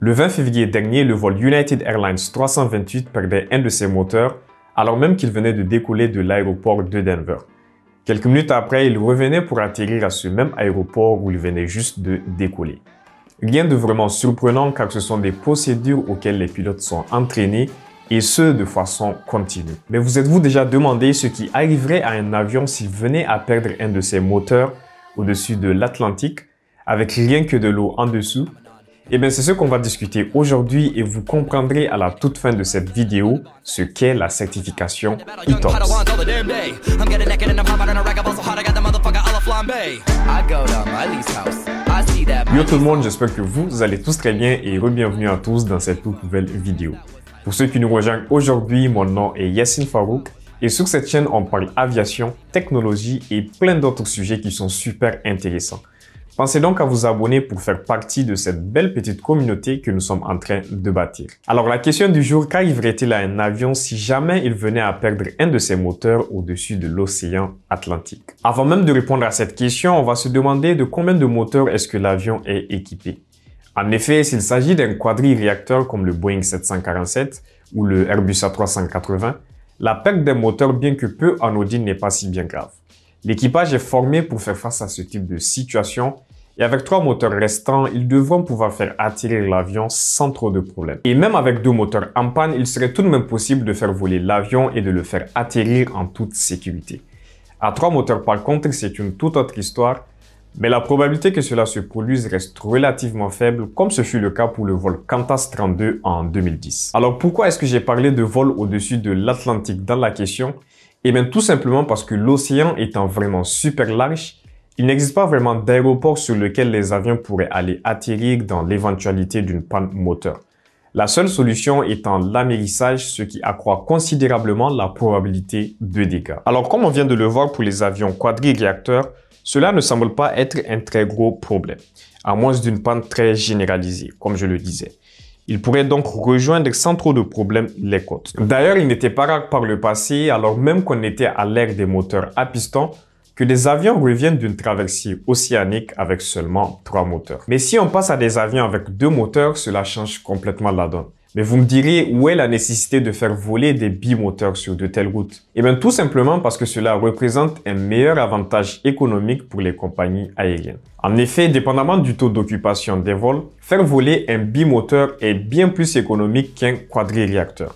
Le 20 février dernier, le vol United Airlines 328 perdait un de ses moteurs alors même qu'il venait de décoller de l'aéroport de Denver. Quelques minutes après, il revenait pour atterrir à ce même aéroport où il venait juste de décoller. Rien de vraiment surprenant car ce sont des procédures auxquelles les pilotes sont entraînés et ce de façon continue. Mais vous êtes-vous déjà demandé ce qui arriverait à un avion s'il venait à perdre un de ses moteurs au-dessus de l'Atlantique avec rien que de l'eau en dessous eh bien, c'est ce qu'on va discuter aujourd'hui et vous comprendrez à la toute fin de cette vidéo ce qu'est la certification ITOPS. Yo tout le monde, j'espère que vous allez tous très bien et re-bienvenue à tous dans cette toute nouvelle vidéo. Pour ceux qui nous rejoignent aujourd'hui, mon nom est Yassine Farouk et sur cette chaîne, on parle aviation, technologie et plein d'autres sujets qui sont super intéressants. Pensez donc à vous abonner pour faire partie de cette belle petite communauté que nous sommes en train de bâtir. Alors la question du jour, qu'arriverait-il à un avion si jamais il venait à perdre un de ses moteurs au-dessus de l'océan Atlantique Avant même de répondre à cette question, on va se demander de combien de moteurs est-ce que l'avion est équipé. En effet, s'il s'agit d'un quadri-réacteur comme le Boeing 747 ou le Airbus A380, la perte d'un moteur, bien que peu anodine, n'est pas si bien grave. L'équipage est formé pour faire face à ce type de situation et avec trois moteurs restants, ils devront pouvoir faire atterrir l'avion sans trop de problèmes. Et même avec deux moteurs en panne, il serait tout de même possible de faire voler l'avion et de le faire atterrir en toute sécurité. À trois moteurs par contre, c'est une toute autre histoire, mais la probabilité que cela se produise reste relativement faible, comme ce fut le cas pour le vol Qantas 32 en 2010. Alors pourquoi est-ce que j'ai parlé de vol au-dessus de l'Atlantique dans la question et bien tout simplement parce que l'océan étant vraiment super large, il n'existe pas vraiment d'aéroport sur lequel les avions pourraient aller atterrir dans l'éventualité d'une panne moteur. La seule solution étant l'amérissage, ce qui accroît considérablement la probabilité de dégâts. Alors comme on vient de le voir pour les avions quadri cela ne semble pas être un très gros problème, à moins d'une panne très généralisée, comme je le disais. Il pourrait donc rejoindre sans trop de problèmes les côtes. D'ailleurs, il n'était pas rare par le passé, alors même qu'on était à l'ère des moteurs à piston, que des avions reviennent d'une traversée océanique avec seulement trois moteurs. Mais si on passe à des avions avec deux moteurs, cela change complètement la donne. Mais vous me direz, où est la nécessité de faire voler des bimoteurs sur de telles routes Eh bien tout simplement parce que cela représente un meilleur avantage économique pour les compagnies aériennes. En effet, dépendamment du taux d'occupation des vols, faire voler un bimoteur est bien plus économique qu'un quadriréacteur.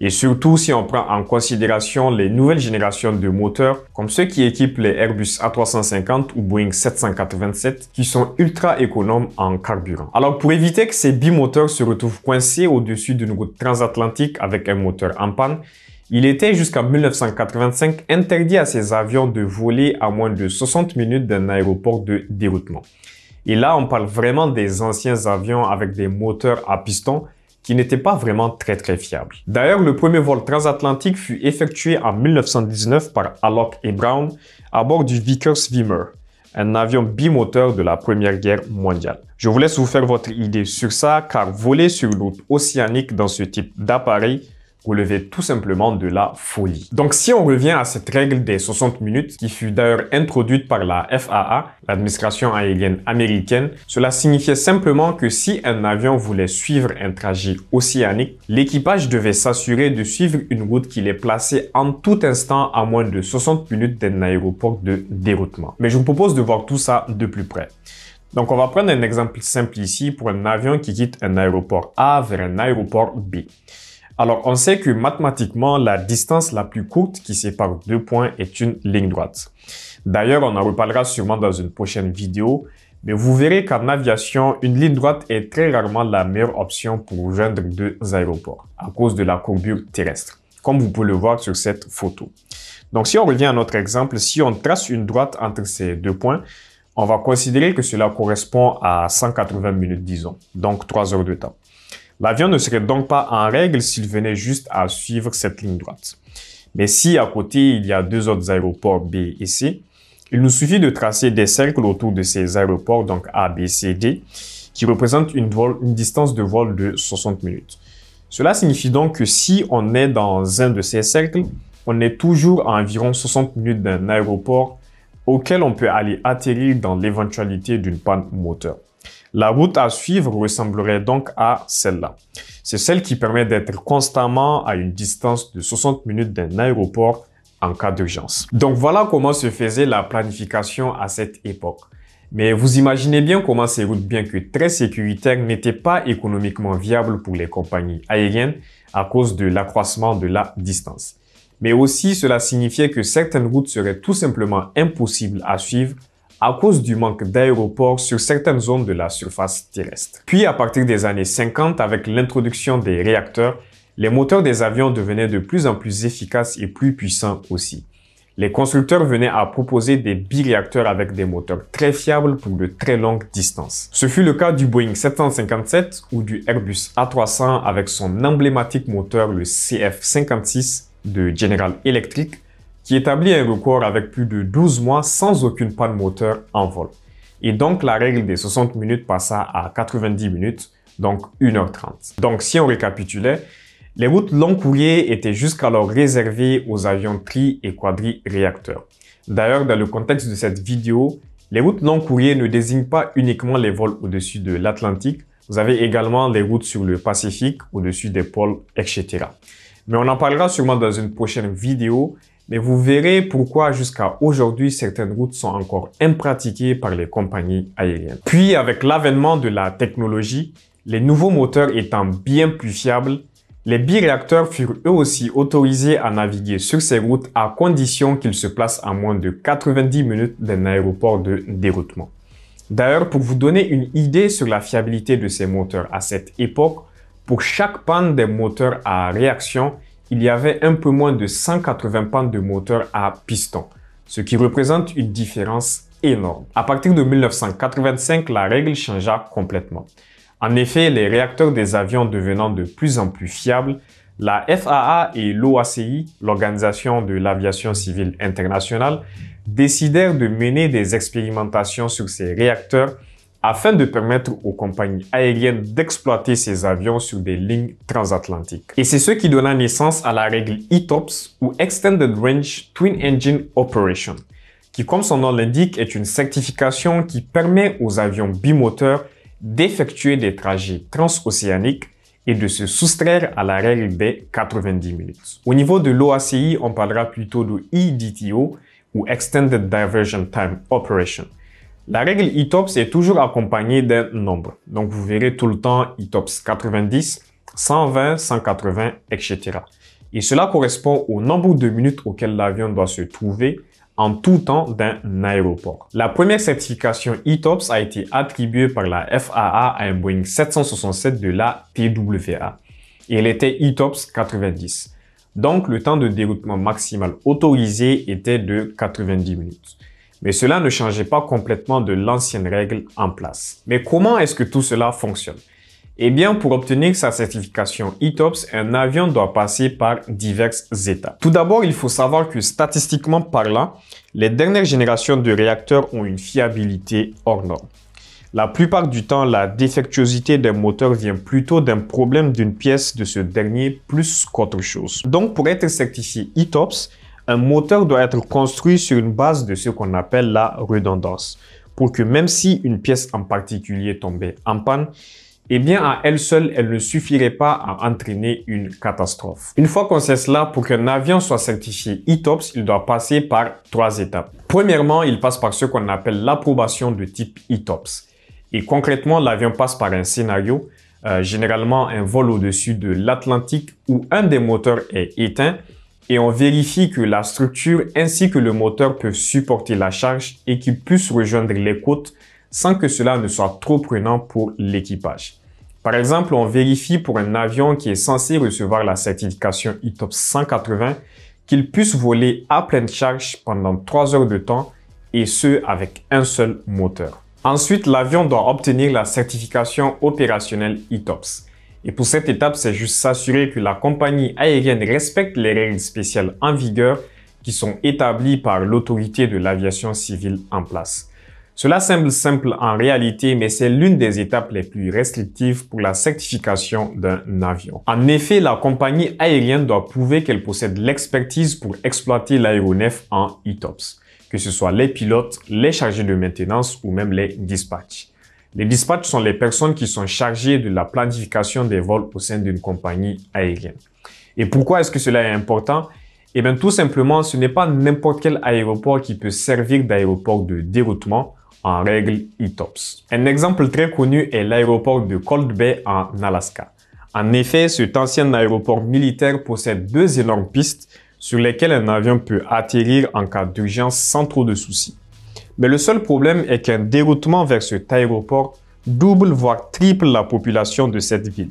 Et surtout, si on prend en considération les nouvelles générations de moteurs, comme ceux qui équipent les Airbus A350 ou Boeing 787, qui sont ultra économes en carburant. Alors, pour éviter que ces bimoteurs se retrouvent coincés au-dessus d'une route transatlantique avec un moteur en panne, il était jusqu'en 1985 interdit à ces avions de voler à moins de 60 minutes d'un aéroport de déroutement. Et là, on parle vraiment des anciens avions avec des moteurs à piston qui n'était pas vraiment très très fiable. D'ailleurs, le premier vol transatlantique fut effectué en 1919 par Alok et Brown à bord du Vickers Vimy, un avion bimoteur de la Première Guerre mondiale. Je vous laisse vous faire votre idée sur ça car voler sur l'eau océanique dans ce type d'appareil relevait tout simplement de la folie. Donc si on revient à cette règle des 60 minutes, qui fut d'ailleurs introduite par la FAA, l'administration aérienne américaine, cela signifiait simplement que si un avion voulait suivre un trajet océanique, l'équipage devait s'assurer de suivre une route qui les placée en tout instant à moins de 60 minutes d'un aéroport de déroutement. Mais je vous propose de voir tout ça de plus près. Donc, on va prendre un exemple simple ici pour un avion qui quitte un aéroport A vers un aéroport B. Alors, on sait que mathématiquement, la distance la plus courte qui sépare deux points est une ligne droite. D'ailleurs, on en reparlera sûrement dans une prochaine vidéo, mais vous verrez qu'en aviation, une ligne droite est très rarement la meilleure option pour joindre deux aéroports, à cause de la courbure terrestre, comme vous pouvez le voir sur cette photo. Donc, si on revient à notre exemple, si on trace une droite entre ces deux points, on va considérer que cela correspond à 180 minutes, disons, donc 3 heures de temps. L'avion ne serait donc pas en règle s'il venait juste à suivre cette ligne droite. Mais si à côté il y a deux autres aéroports B et C, il nous suffit de tracer des cercles autour de ces aéroports, donc A, B, C, D, qui représentent une, une distance de vol de 60 minutes. Cela signifie donc que si on est dans un de ces cercles, on est toujours à environ 60 minutes d'un aéroport auquel on peut aller atterrir dans l'éventualité d'une panne moteur. La route à suivre ressemblerait donc à celle-là. C'est celle qui permet d'être constamment à une distance de 60 minutes d'un aéroport en cas d'urgence. Donc voilà comment se faisait la planification à cette époque. Mais vous imaginez bien comment ces routes, bien que très sécuritaires, n'étaient pas économiquement viables pour les compagnies aériennes à cause de l'accroissement de la distance. Mais aussi, cela signifiait que certaines routes seraient tout simplement impossibles à suivre à cause du manque d'aéroports sur certaines zones de la surface terrestre. Puis à partir des années 50, avec l'introduction des réacteurs, les moteurs des avions devenaient de plus en plus efficaces et plus puissants aussi. Les constructeurs venaient à proposer des bi-réacteurs avec des moteurs très fiables pour de très longues distances. Ce fut le cas du Boeing 757 ou du Airbus A300 avec son emblématique moteur le CF56 de General Electric qui établit un record avec plus de 12 mois sans aucune panne moteur en vol. Et donc la règle des 60 minutes passa à 90 minutes, donc 1h30. Donc si on récapitulait, les routes long courrier étaient jusqu'alors réservées aux avions tri et quadri réacteurs. D'ailleurs, dans le contexte de cette vidéo, les routes long courrier ne désignent pas uniquement les vols au-dessus de l'Atlantique, vous avez également les routes sur le Pacifique, au-dessus des pôles, etc. Mais on en parlera sûrement dans une prochaine vidéo mais vous verrez pourquoi jusqu'à aujourd'hui certaines routes sont encore impratiquées par les compagnies aériennes. Puis avec l'avènement de la technologie, les nouveaux moteurs étant bien plus fiables, les bi-réacteurs furent eux aussi autorisés à naviguer sur ces routes à condition qu'ils se placent à moins de 90 minutes d'un aéroport de déroutement. D'ailleurs, pour vous donner une idée sur la fiabilité de ces moteurs à cette époque, pour chaque panne des moteurs à réaction, il y avait un peu moins de 180 pans de moteur à piston, ce qui représente une différence énorme. À partir de 1985, la règle changea complètement. En effet, les réacteurs des avions devenant de plus en plus fiables, la FAA et l'OACI, l'Organisation de l'Aviation Civile Internationale, décidèrent de mener des expérimentations sur ces réacteurs afin de permettre aux compagnies aériennes d'exploiter ces avions sur des lignes transatlantiques. Et c'est ce qui donna naissance à la règle ETOPS ou Extended Range Twin Engine Operation, qui comme son nom l'indique est une certification qui permet aux avions bimoteurs d'effectuer des trajets transocéaniques et de se soustraire à la règle des 90 minutes. Au niveau de l'OACI, on parlera plutôt de EDTO ou Extended Diversion Time Operation. La règle ETOPS est toujours accompagnée d'un nombre. Donc vous verrez tout le temps ETOPS 90, 120, 180, etc. Et cela correspond au nombre de minutes auquel l'avion doit se trouver en tout temps d'un aéroport. La première certification ETOPS a été attribuée par la FAA à un Boeing 767 de la TWA et elle était ETOPS 90. Donc le temps de déroutement maximal autorisé était de 90 minutes mais cela ne changeait pas complètement de l'ancienne règle en place. Mais comment est-ce que tout cela fonctionne Eh bien, pour obtenir sa certification ETOPS, un avion doit passer par diverses états. Tout d'abord, il faut savoir que statistiquement parlant, les dernières générations de réacteurs ont une fiabilité hors norme. La plupart du temps, la défectuosité d'un moteur vient plutôt d'un problème d'une pièce de ce dernier plus qu'autre chose. Donc, pour être certifié ETOPS, un moteur doit être construit sur une base de ce qu'on appelle la redondance, pour que même si une pièce en particulier tombait en panne, eh bien à elle seule, elle ne suffirait pas à entraîner une catastrophe. Une fois qu'on sait cela, pour qu'un avion soit certifié ETOPS, il doit passer par trois étapes. Premièrement, il passe par ce qu'on appelle l'approbation de type ETOPS. Et concrètement, l'avion passe par un scénario, euh, généralement un vol au-dessus de l'Atlantique où un des moteurs est éteint et on vérifie que la structure ainsi que le moteur peuvent supporter la charge et qu'ils puissent rejoindre les côtes sans que cela ne soit trop prenant pour l'équipage. Par exemple, on vérifie pour un avion qui est censé recevoir la certification ETOPS 180 qu'il puisse voler à pleine charge pendant 3 heures de temps et ce avec un seul moteur. Ensuite, l'avion doit obtenir la certification opérationnelle ITOPS. Et pour cette étape, c'est juste s'assurer que la compagnie aérienne respecte les règles spéciales en vigueur qui sont établies par l'autorité de l'aviation civile en place. Cela semble simple en réalité, mais c'est l'une des étapes les plus restrictives pour la certification d'un avion. En effet, la compagnie aérienne doit prouver qu'elle possède l'expertise pour exploiter l'aéronef en ETOPS, que ce soit les pilotes, les chargés de maintenance ou même les dispatchs. Les dispatchs sont les personnes qui sont chargées de la planification des vols au sein d'une compagnie aérienne. Et pourquoi est-ce que cela est important Eh bien tout simplement, ce n'est pas n'importe quel aéroport qui peut servir d'aéroport de déroutement en règle ETOPS. Un exemple très connu est l'aéroport de Cold Bay en Alaska. En effet, cet ancien aéroport militaire possède deux énormes pistes sur lesquelles un avion peut atterrir en cas d'urgence sans trop de soucis. Mais le seul problème est qu'un déroutement vers cet aéroport double voire triple la population de cette ville.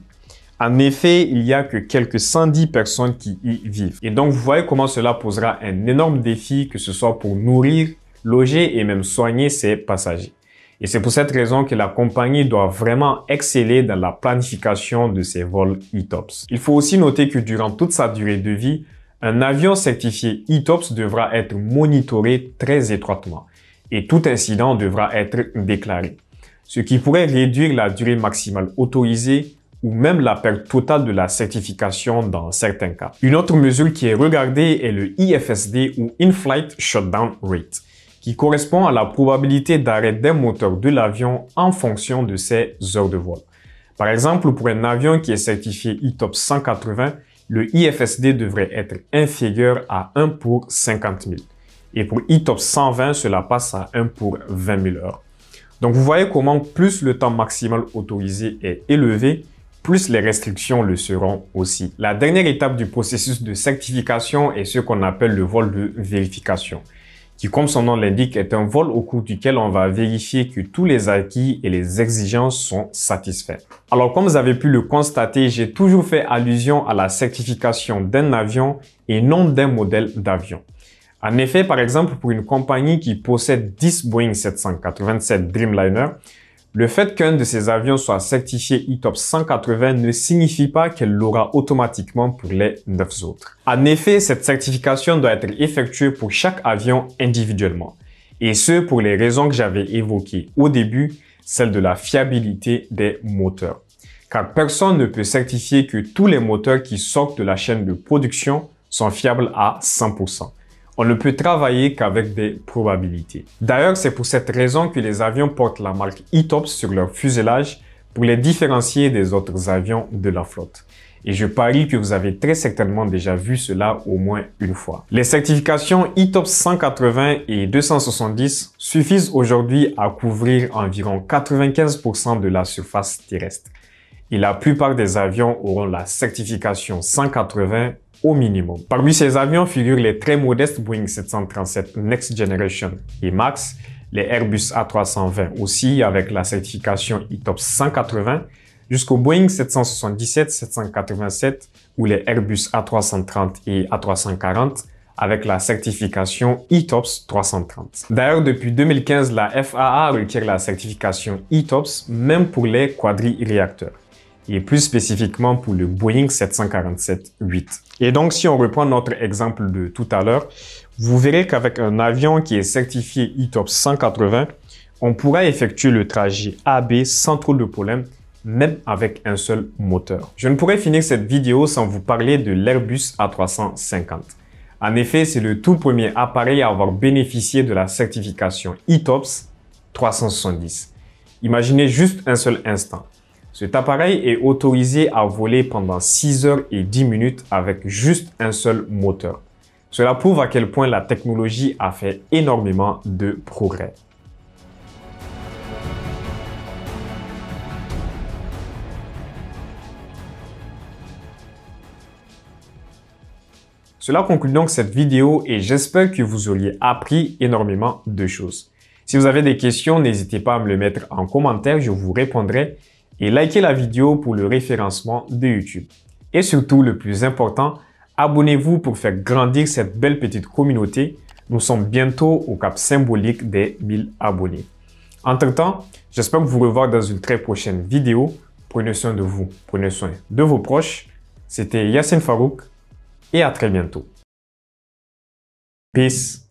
En effet, il n'y a que quelques 110 personnes qui y vivent. Et donc, vous voyez comment cela posera un énorme défi, que ce soit pour nourrir, loger et même soigner ses passagers. Et c'est pour cette raison que la compagnie doit vraiment exceller dans la planification de ses vols ETOPS. Il faut aussi noter que durant toute sa durée de vie, un avion certifié ETOPS devra être monitoré très étroitement et tout incident devra être déclaré, ce qui pourrait réduire la durée maximale autorisée ou même la perte totale de la certification dans certains cas. Une autre mesure qui est regardée est le IFSD ou In-Flight Shutdown Rate, qui correspond à la probabilité d'arrêt d'un moteur de l'avion en fonction de ses heures de vol. Par exemple, pour un avion qui est certifié E-TOP 180, le IFSD devrait être inférieur à 1 pour 50 000. Et pour e 120, cela passe à 1 pour 20 000 heures. Donc vous voyez comment plus le temps maximal autorisé est élevé, plus les restrictions le seront aussi. La dernière étape du processus de certification est ce qu'on appelle le vol de vérification, qui comme son nom l'indique est un vol au cours duquel on va vérifier que tous les acquis et les exigences sont satisfaits. Alors comme vous avez pu le constater, j'ai toujours fait allusion à la certification d'un avion et non d'un modèle d'avion. En effet, par exemple, pour une compagnie qui possède 10 Boeing 787 Dreamliner, le fait qu'un de ces avions soit certifié E-Top 180 ne signifie pas qu'elle l'aura automatiquement pour les 9 autres. En effet, cette certification doit être effectuée pour chaque avion individuellement. Et ce, pour les raisons que j'avais évoquées au début, celle de la fiabilité des moteurs. Car personne ne peut certifier que tous les moteurs qui sortent de la chaîne de production sont fiables à 100% on ne peut travailler qu'avec des probabilités. D'ailleurs, c'est pour cette raison que les avions portent la marque ETOPS sur leur fuselage pour les différencier des autres avions de la flotte. Et je parie que vous avez très certainement déjà vu cela au moins une fois. Les certifications ETOPS 180 et 270 suffisent aujourd'hui à couvrir environ 95% de la surface terrestre. Et la plupart des avions auront la certification 180 au minimum. Parmi ces avions figurent les très modestes Boeing 737 Next Generation et Max, les Airbus A320 aussi avec la certification E-tops 180, jusqu'au Boeing 777, 787 ou les Airbus A330 et A340 avec la certification ETOPS 330. D'ailleurs, depuis 2015, la FAA requiert la certification E-tops même pour les quadri-réacteurs et plus spécifiquement pour le Boeing 747-8. Et donc, si on reprend notre exemple de tout à l'heure, vous verrez qu'avec un avion qui est certifié ETOPS 180, on pourra effectuer le trajet AB sans trop de problèmes, même avec un seul moteur. Je ne pourrais finir cette vidéo sans vous parler de l'Airbus A350. En effet, c'est le tout premier appareil à avoir bénéficié de la certification ETOPS 370. Imaginez juste un seul instant. Cet appareil est autorisé à voler pendant 6 heures et 10 minutes avec juste un seul moteur. Cela prouve à quel point la technologie a fait énormément de progrès. Cela conclut donc cette vidéo et j'espère que vous auriez appris énormément de choses. Si vous avez des questions, n'hésitez pas à me le mettre en commentaire, je vous répondrai et likez la vidéo pour le référencement de YouTube. Et surtout, le plus important, abonnez-vous pour faire grandir cette belle petite communauté. Nous sommes bientôt au cap symbolique des 1000 abonnés. Entre-temps, j'espère vous revoir dans une très prochaine vidéo. Prenez soin de vous, prenez soin de vos proches. C'était Yassine Farouk et à très bientôt. Peace.